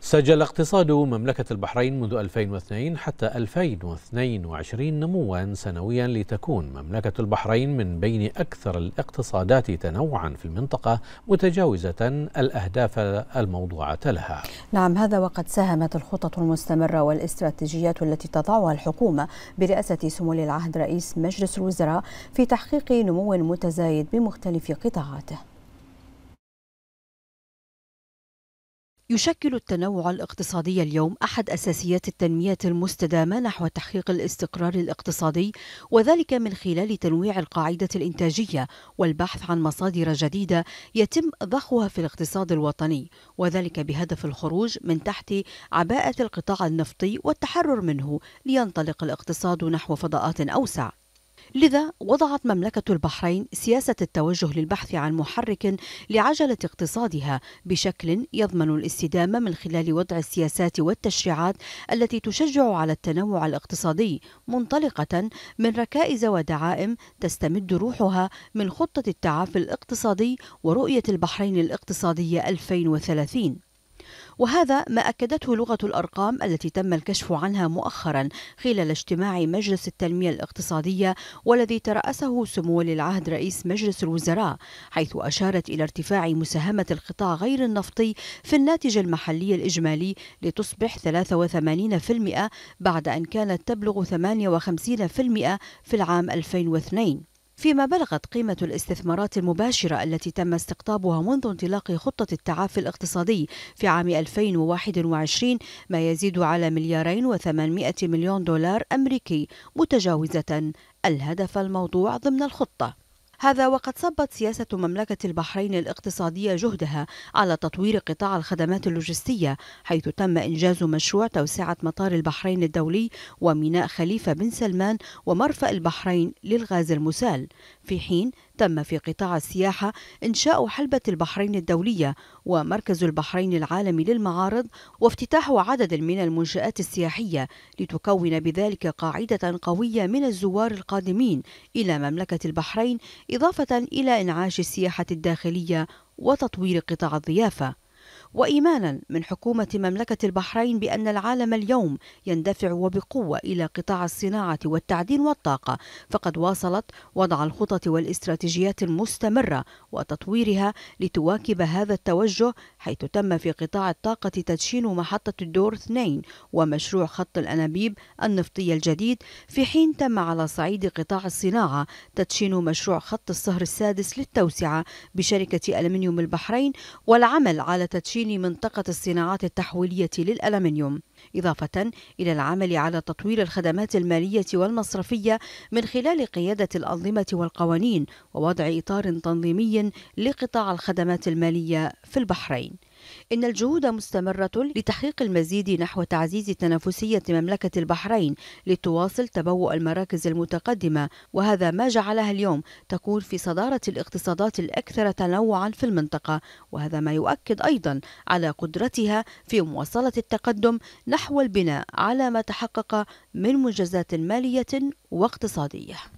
سجل اقتصاد مملكة البحرين منذ 2002 حتى 2022 نموا سنويا لتكون مملكة البحرين من بين أكثر الاقتصادات تنوعا في المنطقة متجاوزة الأهداف الموضوعة لها نعم هذا وقد ساهمت الخطط المستمرة والاستراتيجيات التي تضعها الحكومة برئاسة سمو العهد رئيس مجلس الوزراء في تحقيق نمو متزايد بمختلف قطاعاته يشكل التنوع الاقتصادي اليوم احد اساسيات التنميه المستدامه نحو تحقيق الاستقرار الاقتصادي وذلك من خلال تنويع القاعده الانتاجيه والبحث عن مصادر جديده يتم ضخها في الاقتصاد الوطني وذلك بهدف الخروج من تحت عباءه القطاع النفطي والتحرر منه لينطلق الاقتصاد نحو فضاءات اوسع لذا وضعت مملكة البحرين سياسة التوجه للبحث عن محرك لعجلة اقتصادها بشكل يضمن الاستدامة من خلال وضع السياسات والتشريعات التي تشجع على التنوع الاقتصادي منطلقة من ركائز ودعائم تستمد روحها من خطة التعافي الاقتصادي ورؤية البحرين الاقتصادية 2030 وهذا ما أكدته لغة الأرقام التي تم الكشف عنها مؤخرا خلال اجتماع مجلس التنمية الاقتصادية والذي ترأسه سمو ولي العهد رئيس مجلس الوزراء حيث أشارت إلى ارتفاع مساهمة القطاع غير النفطي في الناتج المحلي الإجمالي لتصبح 83% بعد أن كانت تبلغ 58% في العام 2002 فيما بلغت قيمة الاستثمارات المباشرة التي تم استقطابها منذ انطلاق خطة التعافي الاقتصادي في عام 2021 ما يزيد على مليارين و800 مليون دولار أمريكي متجاوزة الهدف الموضوع ضمن الخطة هذا وقد صبت سياسة مملكة البحرين الاقتصادية جهدها على تطوير قطاع الخدمات اللوجستية حيث تم إنجاز مشروع توسعة مطار البحرين الدولي وميناء خليفة بن سلمان ومرفأ البحرين للغاز المسال في حين تم في قطاع السياحة إنشاء حلبة البحرين الدولية ومركز البحرين العالمي للمعارض وافتتاح عدد من المنشآت السياحية لتكون بذلك قاعدة قوية من الزوار القادمين إلى مملكة البحرين إضافة إلى إنعاش السياحة الداخلية وتطوير قطاع الضيافة وإيمانا من حكومة مملكة البحرين بأن العالم اليوم يندفع وبقوة إلى قطاع الصناعة والتعدين والطاقة فقد واصلت وضع الخطط والاستراتيجيات المستمرة وتطويرها لتواكب هذا التوجه حيث تم في قطاع الطاقة تدشين محطة الدور 2 ومشروع خط الأنابيب النفطية الجديد في حين تم على صعيد قطاع الصناعة تدشين مشروع خط الصهر السادس للتوسعة بشركة ألمنيوم البحرين والعمل على تدشين تدشين منطقة الصناعات التحويلية للألمنيوم إضافة إلى العمل على تطوير الخدمات المالية والمصرفية من خلال قيادة الأنظمة والقوانين ووضع إطار تنظيمي لقطاع الخدمات المالية في البحرين إن الجهود مستمرة لتحقيق المزيد نحو تعزيز تنافسية مملكة البحرين لتواصل تبوء المراكز المتقدمة وهذا ما جعلها اليوم تكون في صدارة الاقتصادات الأكثر تنوعا في المنطقة وهذا ما يؤكد أيضا على قدرتها في مواصلة التقدم نحو البناء على ما تحقق من منجزات مالية واقتصادية